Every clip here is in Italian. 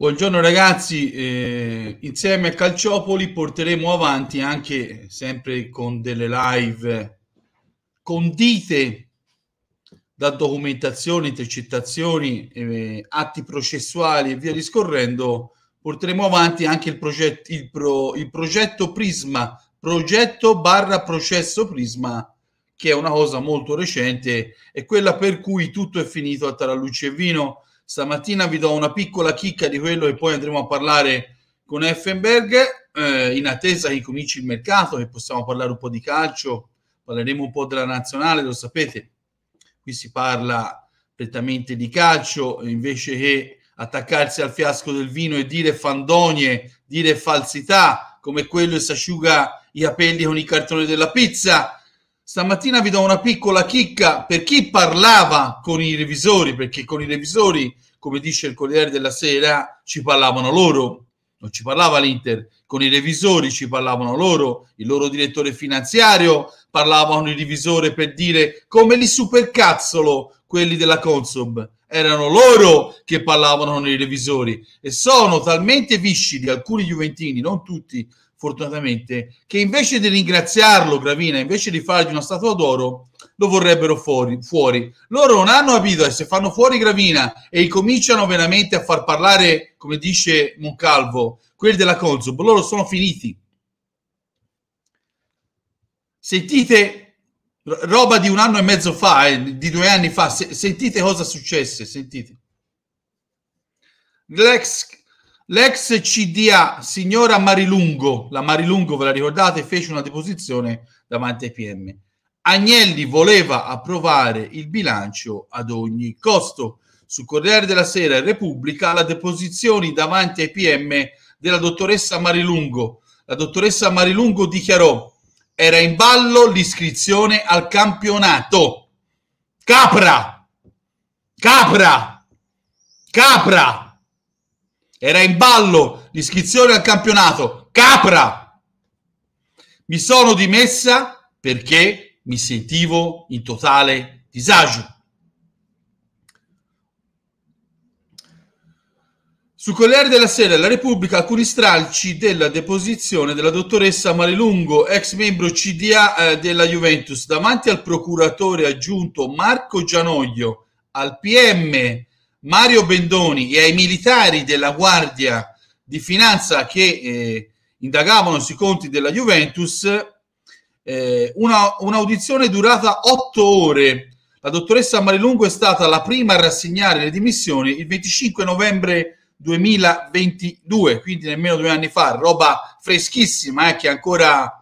Buongiorno ragazzi, eh, insieme a Calciopoli porteremo avanti anche sempre con delle live condite da documentazioni, intercettazioni, eh, atti processuali e via discorrendo, porteremo avanti anche il, progetto, il, pro, il progetto Prisma, progetto barra processo Prisma, che è una cosa molto recente, e quella per cui tutto è finito a Tarallucci e Vino Stamattina vi do una piccola chicca di quello e poi andremo a parlare con Effenberg eh, in attesa che cominci il mercato, che possiamo parlare un po' di calcio, parleremo un po' della nazionale, lo sapete, qui si parla prettamente di calcio invece che attaccarsi al fiasco del vino e dire fandonie, dire falsità, come quello che si asciuga i capelli con i cartoni della pizza Stamattina vi do una piccola chicca per chi parlava con i revisori, perché con i revisori, come dice il Corriere della Sera, ci parlavano loro, non ci parlava l'Inter, con i revisori ci parlavano loro, il loro direttore finanziario, parlava con il revisore per dire come li supercazzolo quelli della Consob. Erano loro che parlavano con i revisori e sono talmente viscidi alcuni Juventini, non tutti, fortunatamente, che invece di ringraziarlo, Gravina, invece di fargli una statua d'oro, lo vorrebbero fuori, fuori. Loro non hanno capito e eh, se fanno fuori Gravina e cominciano veramente a far parlare, come dice Moncalvo, quelli della Consub, loro sono finiti. Sentite roba di un anno e mezzo fa, eh, di due anni fa, se, sentite cosa successe, sentite. L'ex L'ex CDA, signora Marilungo, la Marilungo ve la ricordate, fece una deposizione davanti ai PM. Agnelli voleva approvare il bilancio ad ogni costo. Su Corriere della Sera e Repubblica la deposizione davanti ai PM della dottoressa Marilungo. La dottoressa Marilungo dichiarò era in ballo l'iscrizione al campionato. Capra! Capra! Capra! Era in ballo l'iscrizione al campionato. Capra! Mi sono dimessa perché mi sentivo in totale disagio. Su Corriere della Sera la Repubblica alcuni stralci della deposizione della dottoressa Malelungo, ex membro CDA eh, della Juventus, davanti al procuratore aggiunto Marco Gianoglio, al PM Mario Bendoni e ai militari della Guardia di Finanza che eh, indagavano sui conti della Juventus eh, una, un'audizione durata otto ore. La dottoressa Marilungo è stata la prima a rassegnare le dimissioni il 25 novembre 2022, quindi nemmeno due anni fa, roba freschissima eh, che ancora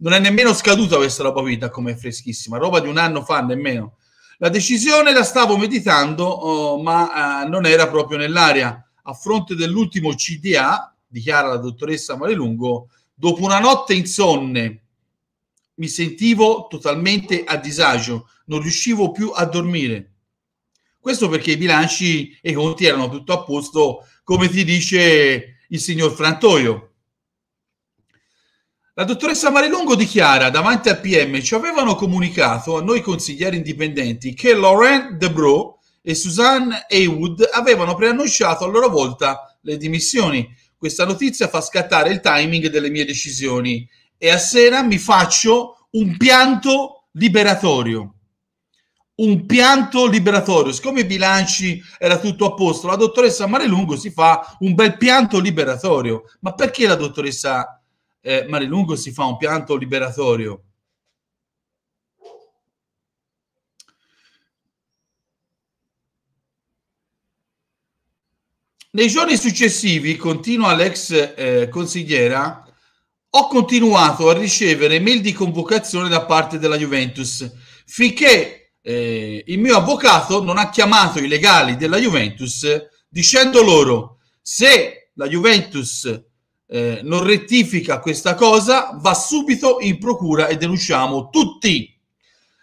non è nemmeno scaduta questa roba vita come freschissima, roba di un anno fa nemmeno. La decisione la stavo meditando, oh, ma eh, non era proprio nell'aria. A fronte dell'ultimo CDA, dichiara la dottoressa Marilungo, dopo una notte insonne mi sentivo totalmente a disagio, non riuscivo più a dormire. Questo perché i bilanci e i conti erano tutto a posto, come ti dice il signor Frantoio. La dottoressa Marilungo dichiara davanti al PM ci avevano comunicato a noi consiglieri indipendenti che Laurent Debro e Suzanne Heywood avevano preannunciato a loro volta le dimissioni. Questa notizia fa scattare il timing delle mie decisioni e a sera mi faccio un pianto liberatorio. Un pianto liberatorio. Siccome i bilanci era tutto a posto, la dottoressa Marelungo si fa un bel pianto liberatorio. Ma perché la dottoressa eh, Marilungo si fa un pianto liberatorio. Nei giorni successivi, continua l'ex eh, consigliera, ho continuato a ricevere mail di convocazione da parte della Juventus, finché eh, il mio avvocato non ha chiamato i legali della Juventus dicendo loro se la Juventus eh, non rettifica questa cosa, va subito in procura e denunciamo tutti.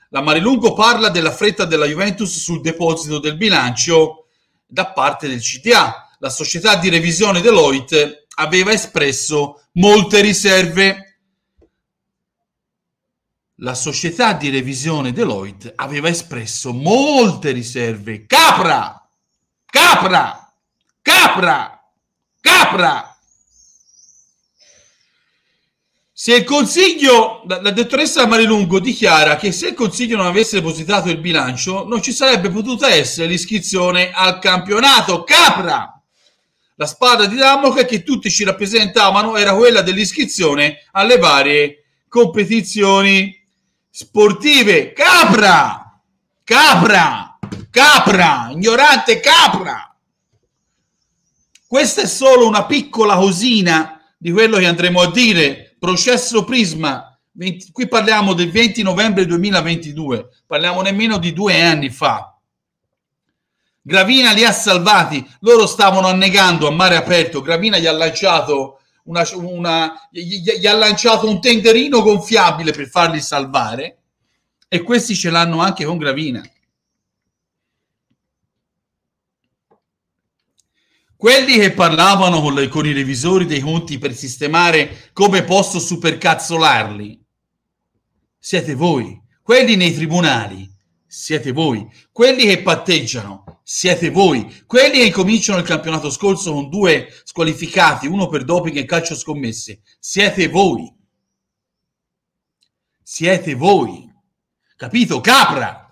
La Marilungo parla della fretta della Juventus sul deposito del bilancio da parte del CTA. La società di revisione Deloitte aveva espresso molte riserve. La società di revisione Deloitte aveva espresso molte riserve. Capra! Capra! Capra! Capra! Se il consiglio, la, la dottoressa Marilungo dichiara che se il consiglio non avesse depositato il bilancio non ci sarebbe potuta essere l'iscrizione al campionato. Capra! La spada di Damocle che tutti ci rappresentavano era quella dell'iscrizione alle varie competizioni sportive. Capra! Capra! Capra! Ignorante capra! Questa è solo una piccola cosina di quello che andremo a dire processo Prisma, 20, qui parliamo del 20 novembre 2022, parliamo nemmeno di due anni fa. Gravina li ha salvati, loro stavano annegando a mare aperto, Gravina gli ha lanciato, una, una, gli, gli ha lanciato un tenderino gonfiabile per farli salvare e questi ce l'hanno anche con Gravina. Quelli che parlavano con, le, con i revisori dei conti per sistemare come posso supercazzolarli, siete voi. Quelli nei tribunali, siete voi. Quelli che patteggiano, siete voi. Quelli che cominciano il campionato scorso con due squalificati, uno per doping e calcio scommesse, siete voi. Siete voi. Capito? Capra!